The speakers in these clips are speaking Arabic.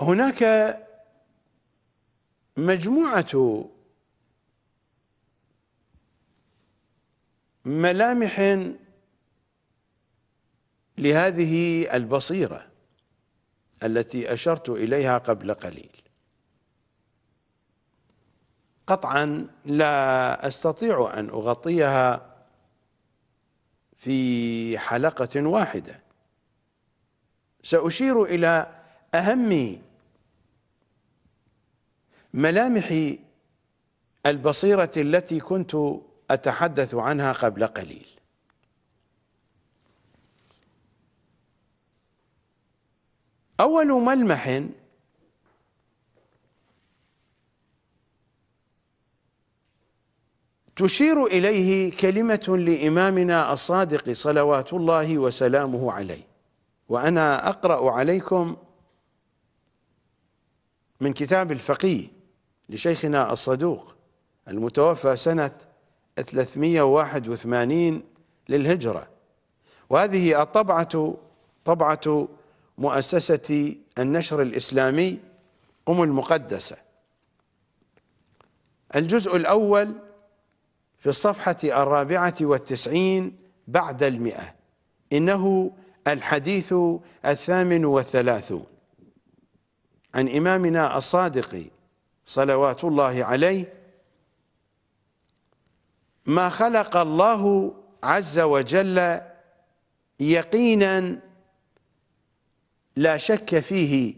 هناك مجموعة ملامح لهذه البصيرة التي أشرت إليها قبل قليل قطعا لا أستطيع أن أغطيها في حلقة واحدة سأشير إلى أهم ملامح البصيرة التي كنت أتحدث عنها قبل قليل أول ملمح تشير إليه كلمة لإمامنا الصادق صلوات الله وسلامه عليه وأنا أقرأ عليكم من كتاب الفقيه لشيخنا الصدوق المتوفى سنة 381 للهجرة وهذه الطبعة طبعة مؤسسة النشر الإسلامي قم المقدسة الجزء الأول في الصفحة الرابعة والتسعين بعد المئة إنه الحديث الثامن والثلاثون عن إمامنا الصادق صلوات الله عليه ما خلق الله عز وجل يقينا لا شك فيه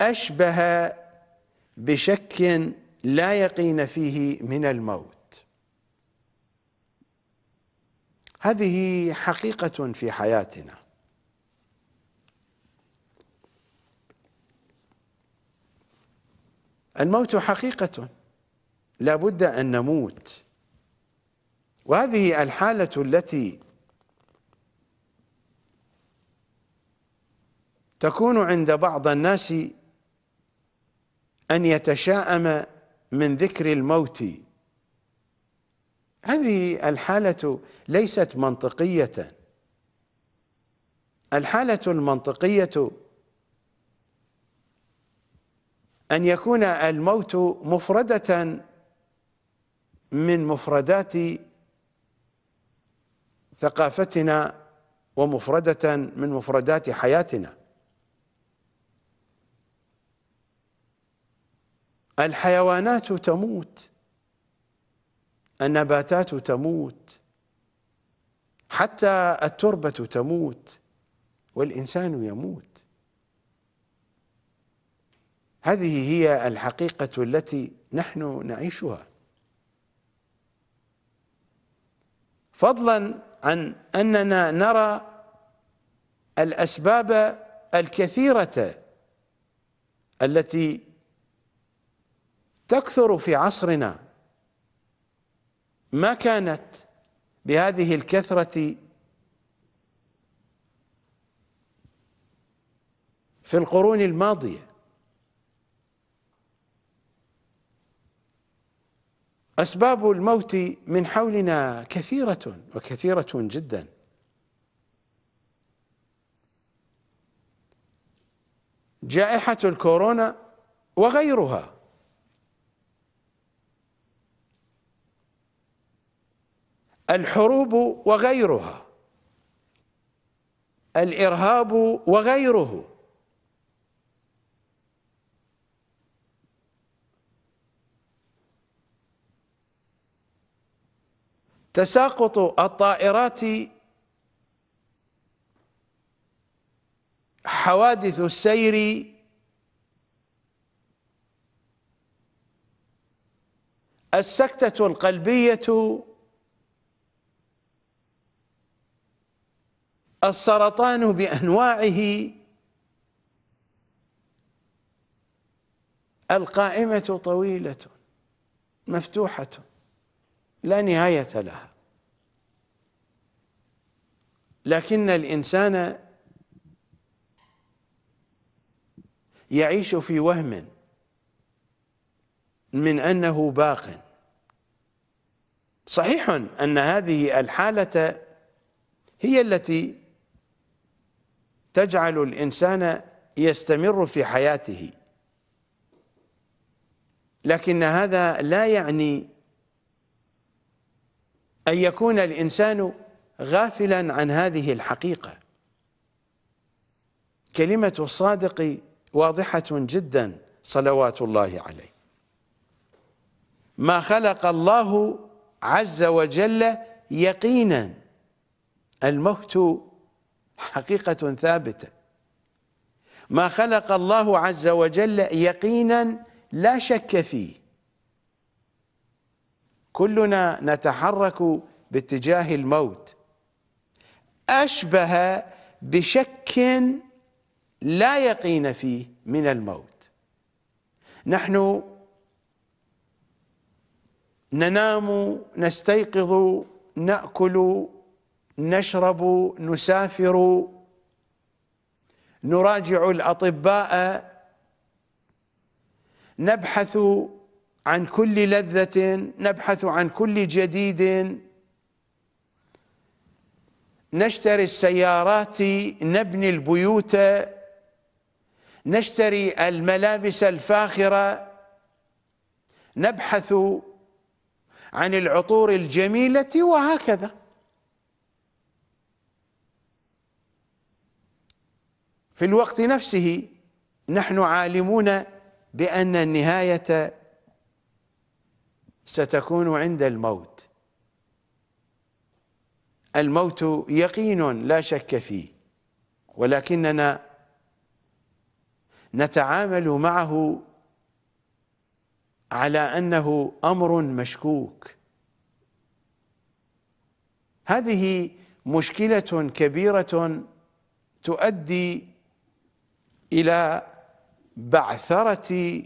أشبه بشك لا يقين فيه من الموت هذه حقيقة في حياتنا الموت حقيقة لا بد أن نموت وهذه الحالة التي تكون عند بعض الناس أن يتشاءم من ذكر الموت هذه الحالة ليست منطقية الحالة المنطقية أن يكون الموت مفردة من مفردات ثقافتنا ومفردة من مفردات حياتنا الحيوانات تموت النباتات تموت حتى التربة تموت والإنسان يموت هذه هي الحقيقة التي نحن نعيشها فضلا عن أننا نرى الأسباب الكثيرة التي تكثر في عصرنا ما كانت بهذه الكثرة في القرون الماضيه أسباب الموت من حولنا كثيرة وكثيرة جدا جائحة الكورونا وغيرها الحروب وغيرها الإرهاب وغيره تساقط الطائرات حوادث السير السكتة القلبية السرطان بأنواعه القائمة طويلة مفتوحة لا نهاية لها لكن الإنسان يعيش في وهم من أنه باق صحيح أن هذه الحالة هي التي تجعل الإنسان يستمر في حياته لكن هذا لا يعني أن يكون الإنسان غافلا عن هذه الحقيقة كلمة الصادق واضحة جدا صلوات الله عليه ما خلق الله عز وجل يقينا الموت حقيقة ثابتة ما خلق الله عز وجل يقينا لا شك فيه كلنا نتحرك باتجاه الموت أشبه بشك لا يقين فيه من الموت نحن ننام نستيقظ ناكل نشرب نسافر نراجع الاطباء نبحث عن كل لذة نبحث عن كل جديد نشتري السيارات نبني البيوت نشتري الملابس الفاخرة نبحث عن العطور الجميلة وهكذا في الوقت نفسه نحن عالمون بأن النهاية ستكون عند الموت الموت يقين لا شك فيه ولكننا نتعامل معه على أنه أمر مشكوك هذه مشكلة كبيرة تؤدي إلى بعثرة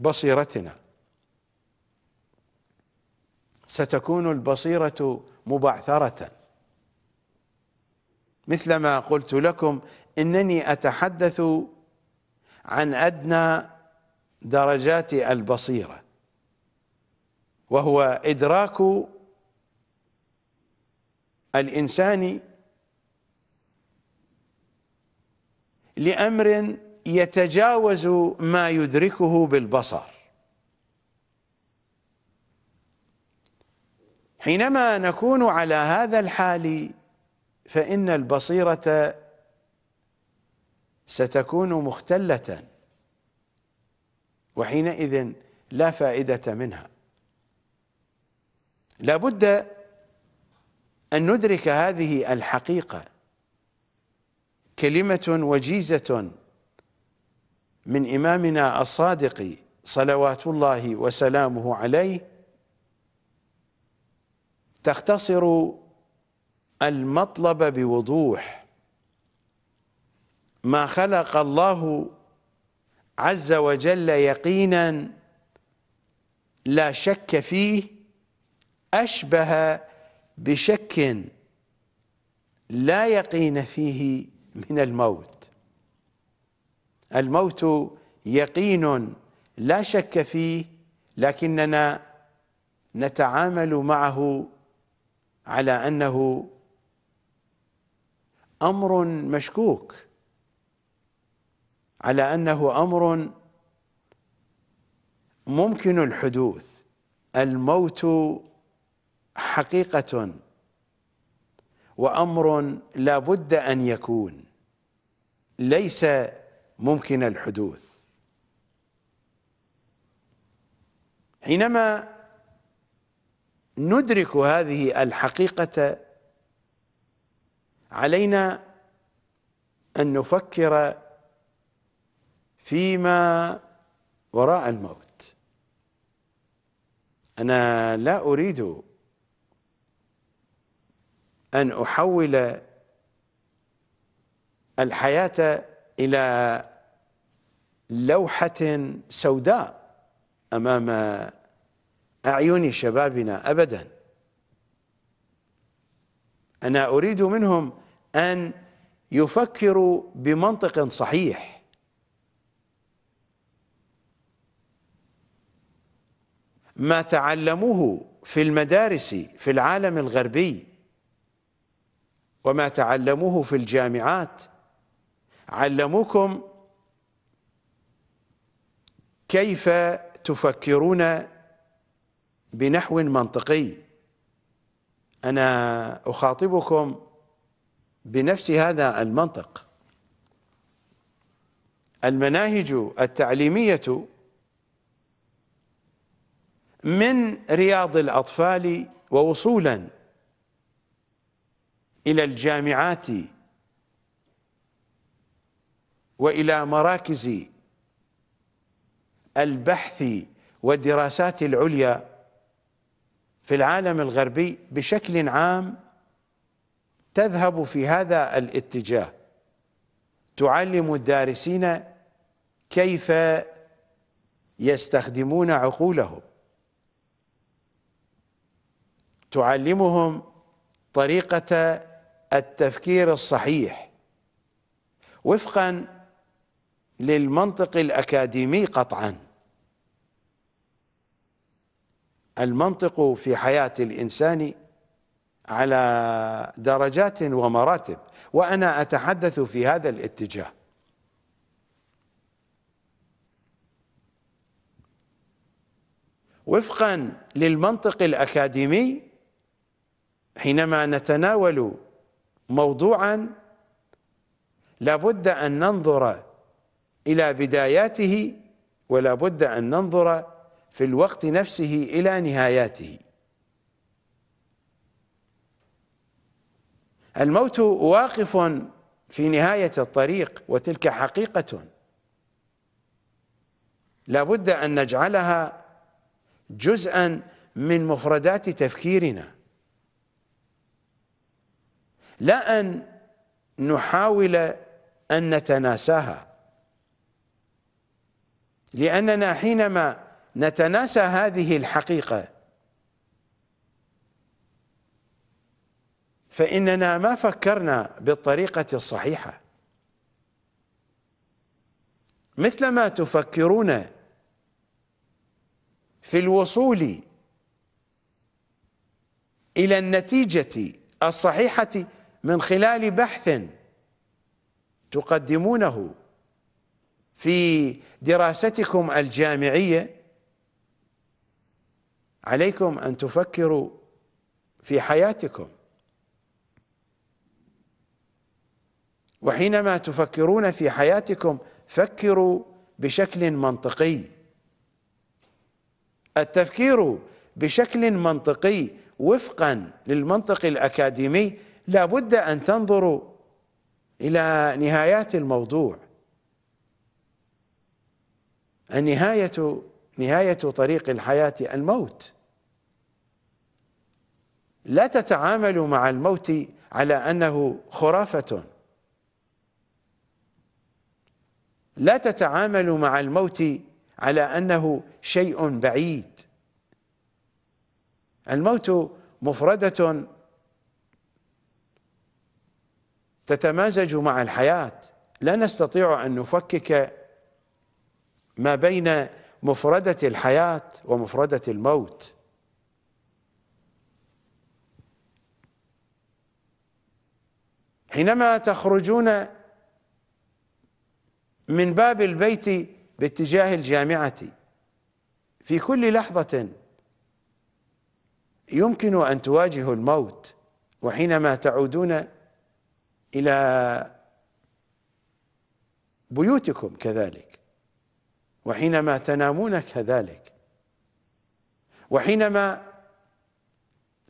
بصيرتنا ستكون البصيرة مبعثرة مثلما قلت لكم إنني أتحدث عن أدنى درجات البصيرة وهو إدراك الإنسان لأمر يتجاوز ما يدركه بالبصر حينما نكون على هذا الحال فإن البصيرة ستكون مختلة وحينئذ لا فائدة منها لابد أن ندرك هذه الحقيقة كلمة وجيزة من إمامنا الصادق صلوات الله وسلامه عليه تختصر المطلب بوضوح ما خلق الله عز وجل يقينا لا شك فيه أشبه بشك لا يقين فيه من الموت الموت يقين لا شك فيه لكننا نتعامل معه على انه امر مشكوك على انه امر ممكن الحدوث الموت حقيقه وامر لا بد ان يكون ليس ممكن الحدوث حينما ندرك هذه الحقيقة علينا أن نفكر فيما وراء الموت أنا لا أريد أن أحول الحياة إلى لوحة سوداء أمام أعين شبابنا أبدا أنا أريد منهم أن يفكروا بمنطق صحيح ما تعلموه في المدارس في العالم الغربي وما تعلموه في الجامعات علموكم كيف تفكرون بنحو منطقي انا اخاطبكم بنفس هذا المنطق المناهج التعليميه من رياض الاطفال ووصولا الى الجامعات والى مراكز البحث والدراسات العليا في العالم الغربي بشكل عام تذهب في هذا الاتجاه تعلم الدارسين كيف يستخدمون عقولهم تعلمهم طريقة التفكير الصحيح وفقا للمنطق الأكاديمي قطعاً المنطق في حياة الإنسان على درجات ومراتب وأنا أتحدث في هذا الاتجاه وفقا للمنطق الأكاديمي حينما نتناول موضوعا لابد أن ننظر إلى بداياته ولا بد أن ننظر في الوقت نفسه إلى نهاياته الموت واقف في نهاية الطريق وتلك حقيقة لا بد أن نجعلها جزءا من مفردات تفكيرنا لا أن نحاول أن نتناساها لأننا حينما نتناسى هذه الحقيقه فاننا ما فكرنا بالطريقه الصحيحه مثلما تفكرون في الوصول الى النتيجه الصحيحه من خلال بحث تقدمونه في دراستكم الجامعيه عليكم ان تفكروا في حياتكم وحينما تفكرون في حياتكم فكروا بشكل منطقي التفكير بشكل منطقي وفقا للمنطق الاكاديمي لابد ان تنظروا الى نهايات الموضوع النهايه نهاية طريق الحياة الموت لا تتعامل مع الموت على أنه خرافة لا تتعامل مع الموت على أنه شيء بعيد الموت مفردة تتمازج مع الحياة لا نستطيع أن نفكك ما بين مفردة الحياة ومفردة الموت حينما تخرجون من باب البيت باتجاه الجامعة في كل لحظة يمكن أن تواجهوا الموت وحينما تعودون إلى بيوتكم كذلك وحينما تنامون كذلك وحينما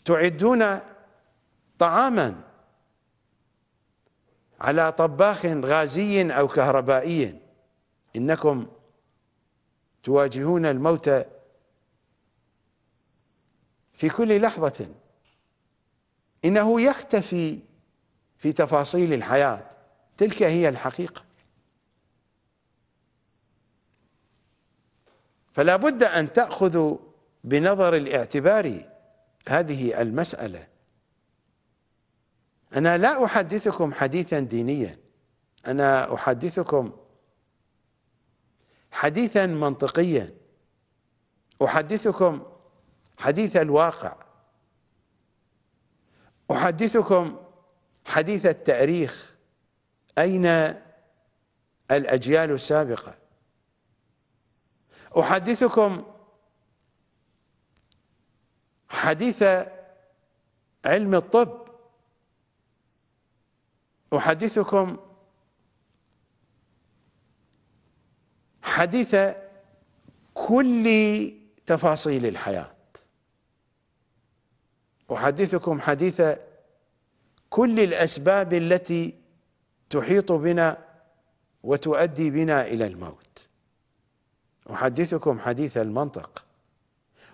تعدون طعاما على طباخ غازي أو كهربائي إنكم تواجهون الموت في كل لحظة إنه يختفي في تفاصيل الحياة تلك هي الحقيقة فلا بد ان تاخذوا بنظر الاعتبار هذه المساله انا لا احدثكم حديثا دينيا انا احدثكم حديثا منطقيا احدثكم حديث الواقع احدثكم حديث التاريخ اين الاجيال السابقه احدثكم حديث علم الطب احدثكم حديث كل تفاصيل الحياه احدثكم حديث كل الاسباب التي تحيط بنا وتؤدي بنا الى الموت احدثكم حديث المنطق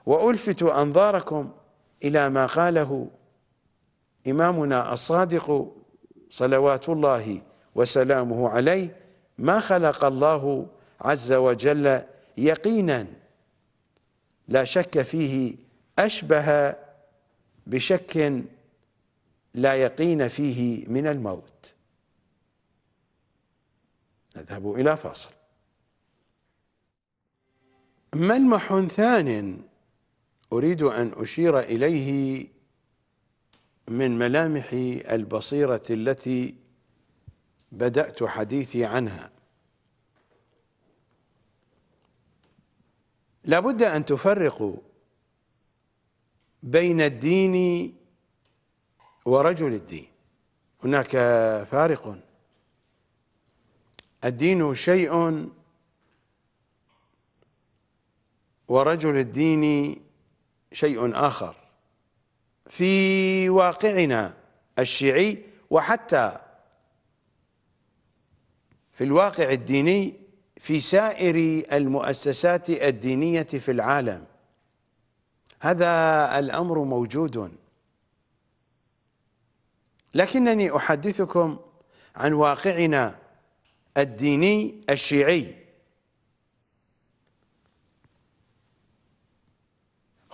والفت انظاركم الى ما قاله امامنا الصادق صلوات الله وسلامه عليه ما خلق الله عز وجل يقينا لا شك فيه اشبه بشك لا يقين فيه من الموت نذهب الى فاصل ملمح ثان أريد أن أشير إليه من ملامح البصيرة التي بدأت حديثي عنها لابد أن تفرقوا بين الدين ورجل الدين هناك فارق الدين شيء ورجل الدين شيء آخر في واقعنا الشيعي وحتى في الواقع الديني في سائر المؤسسات الدينية في العالم هذا الأمر موجود لكنني أحدثكم عن واقعنا الديني الشيعي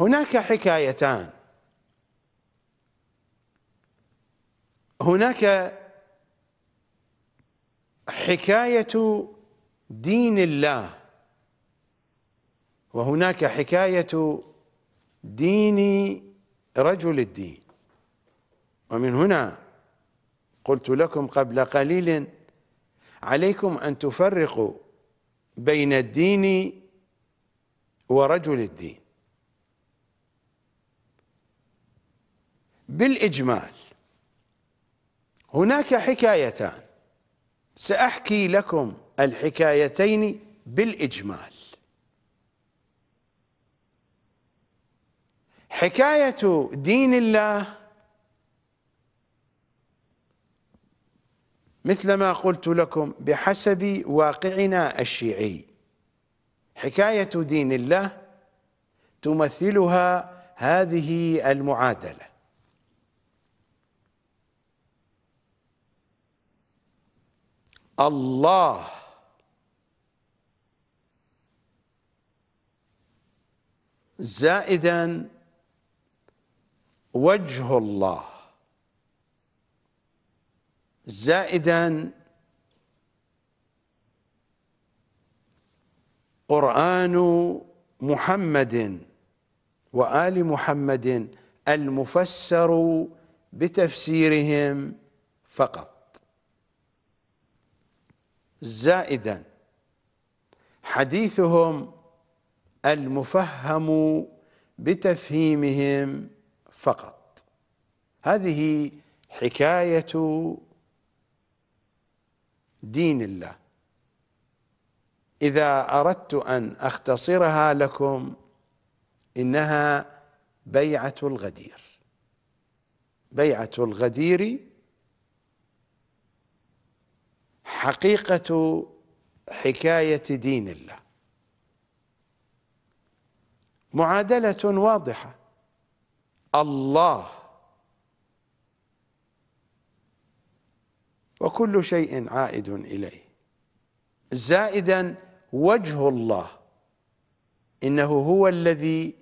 هناك حكايتان هناك حكاية دين الله وهناك حكاية دين رجل الدين ومن هنا قلت لكم قبل قليل عليكم أن تفرقوا بين الدين ورجل الدين بالإجمال هناك حكايتان سأحكي لكم الحكايتين بالإجمال حكاية دين الله مثل ما قلت لكم بحسب واقعنا الشيعي حكاية دين الله تمثلها هذه المعادلة الله زائدا وجه الله زائدا قرآن محمد وآل محمد المفسر بتفسيرهم فقط زائدا حديثهم المفهم بتفهيمهم فقط هذه حكاية دين الله إذا أردت أن أختصرها لكم إنها بيعة الغدير بيعة الغدير حقيقة حكاية دين الله معادلة واضحة الله وكل شيء عائد إليه زائدا وجه الله إنه هو الذي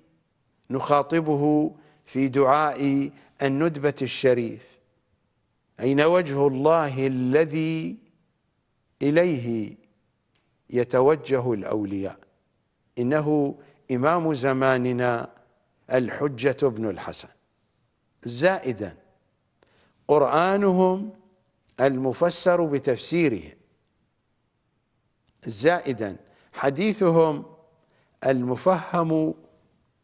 نخاطبه في دعاء الندبة الشريف أين وجه الله الذي إليه يتوجه الأولياء إنه إمام زماننا الحجة بن الحسن زائدا قرآنهم المفسر بتفسيرهم زائدا حديثهم المفهم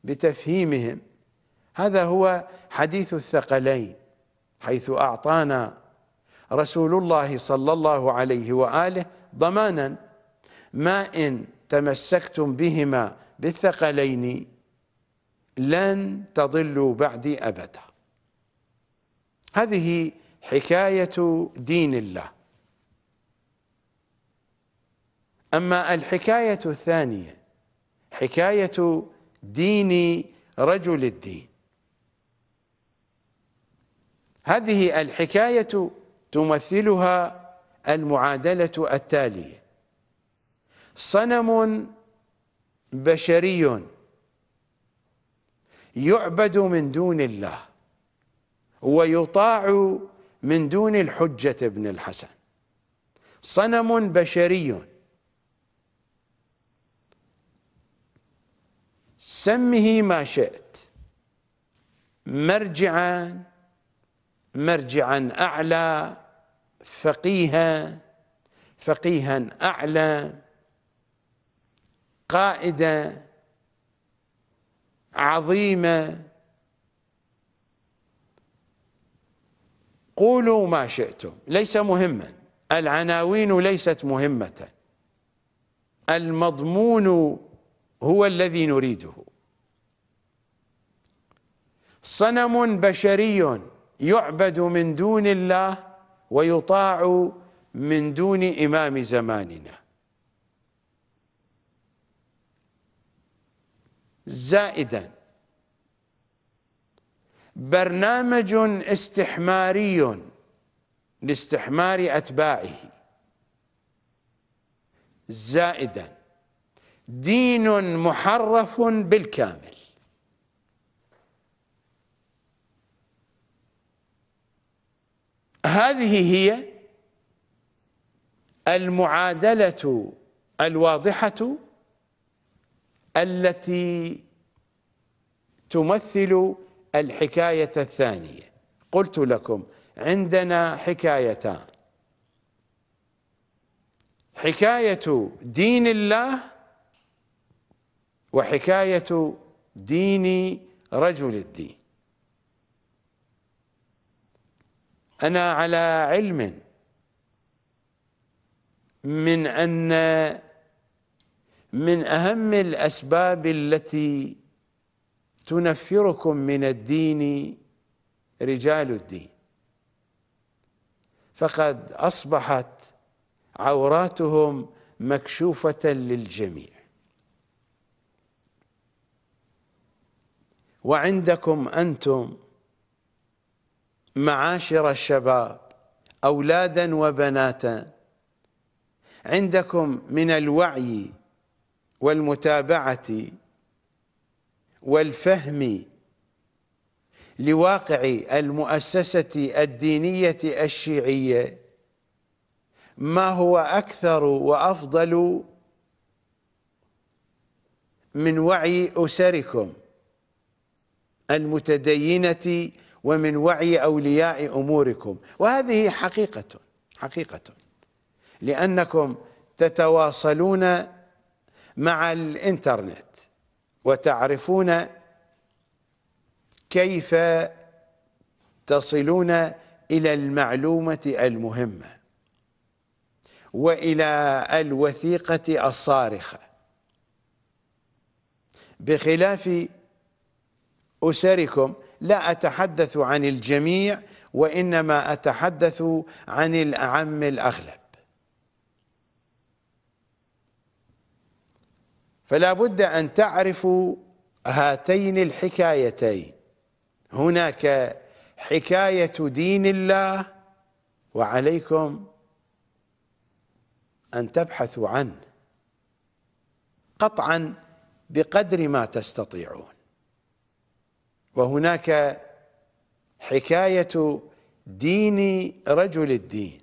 بتفهيمهم هذا هو حديث الثقلين حيث أعطانا رسول الله صلى الله عليه وآله ضمانا ما إن تمسكتم بهما بالثقلين لن تضلوا بعدي أبدا هذه حكاية دين الله أما الحكاية الثانية حكاية دين رجل الدين هذه الحكاية تمثلها المعادلة التالية صنم بشري يعبد من دون الله ويطاع من دون الحجة ابن الحسن صنم بشري سمه ما شئت مرجعا مرجعا أعلى فقيها فقيها اعلى قائده عظيمه قولوا ما شئتم ليس مهما العناوين ليست مهمه المضمون هو الذي نريده صنم بشري يعبد من دون الله ويطاع من دون إمام زماننا زائدا برنامج استحماري لاستحمار أتباعه زائدا دين محرف بالكامل هذه هي المعادلة الواضحة التي تمثل الحكاية الثانية قلت لكم عندنا حكايتان حكاية دين الله وحكاية دين رجل الدين انا على علم من ان من اهم الاسباب التي تنفركم من الدين رجال الدين فقد اصبحت عوراتهم مكشوفه للجميع وعندكم انتم معاشر الشباب أولادا وبناتا عندكم من الوعي والمتابعة والفهم لواقع المؤسسة الدينية الشيعية ما هو أكثر وأفضل من وعي أسركم المتدينة ومن وعي أولياء أموركم وهذه حقيقة حقيقة لأنكم تتواصلون مع الإنترنت وتعرفون كيف تصلون إلى المعلومة المهمة وإلى الوثيقة الصارخة بخلاف أسركم لا أتحدث عن الجميع وإنما أتحدث عن الأعم الأغلب فلا بد أن تعرفوا هاتين الحكايتين هناك حكاية دين الله وعليكم أن تبحثوا عنه قطعا بقدر ما تستطيعون وهناك حكاية دين رجل الدين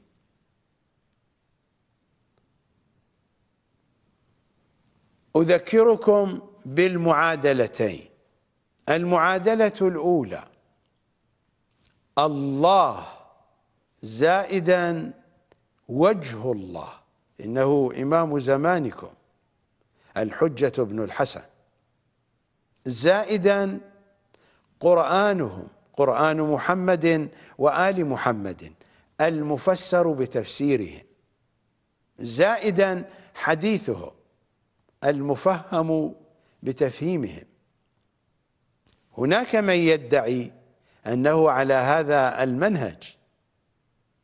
أذكركم بالمعادلتين المعادلة الأولى الله زائدا وجه الله إنه إمام زمانكم الحجة بن الحسن زائدا قرآنهم قرآن محمد وآل محمد المفسر بتفسيرهم زائدا حديثهم المفهم بتفهيمهم هناك من يدعي أنه على هذا المنهج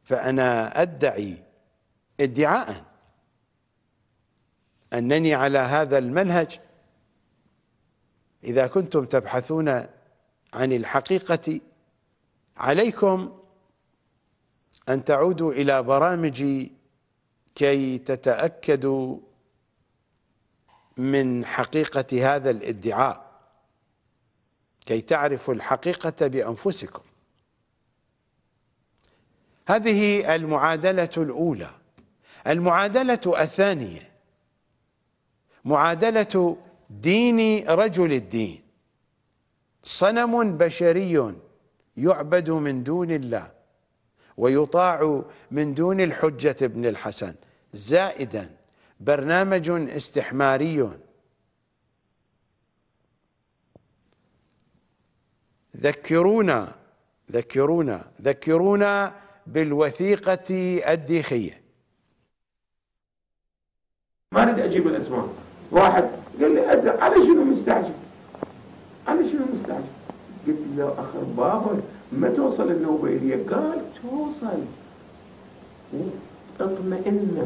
فأنا أدعي ادعاء أنني على هذا المنهج إذا كنتم تبحثون عن الحقيقة عليكم أن تعودوا إلى برامجي كي تتأكدوا من حقيقة هذا الادعاء كي تعرفوا الحقيقة بأنفسكم هذه المعادلة الأولى المعادلة الثانية معادلة دين رجل الدين صنم بشري يعبد من دون الله ويطاع من دون الحجة ابن الحسن زائدا برنامج استحماري ذكرونا ذكرونا ذكرونا بالوثيقة الديخية ما نريد أجيب الأسماء واحد قال لي على شنو مستعجل انا شنو مستعجل؟ قلت له اخر بابا ما توصل النوبه الي قال توصل اطمئنا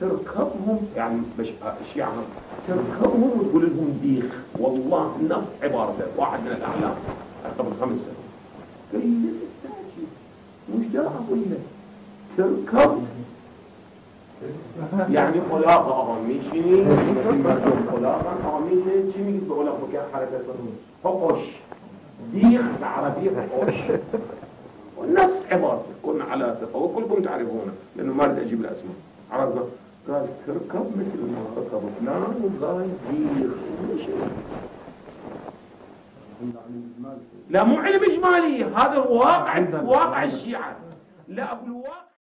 تركبهم يعني مش الشيعة يعني؟ تركبهم وتقول لهم ديخ والله نفس عبارته واحد من الاعلام قبل خمس سنوات قال لي مش وش داعي اقول لك؟ تركبهم یعنی خلاق آقا میشینی این مردم خلاقا آقا میشینی چی میگید به خلاق بکر حرکت کنون حقش ديخ عربی حقش والناس عبارة كنا على ثقة وكلكم تعرفونه لأنه ما أريد أجيب الأسماء عرفنا قال تركب مثل ما ركب فلان وقال ديخ لا مو علم إجمالي هذا واقع واقع الشيعة لا أقول واقع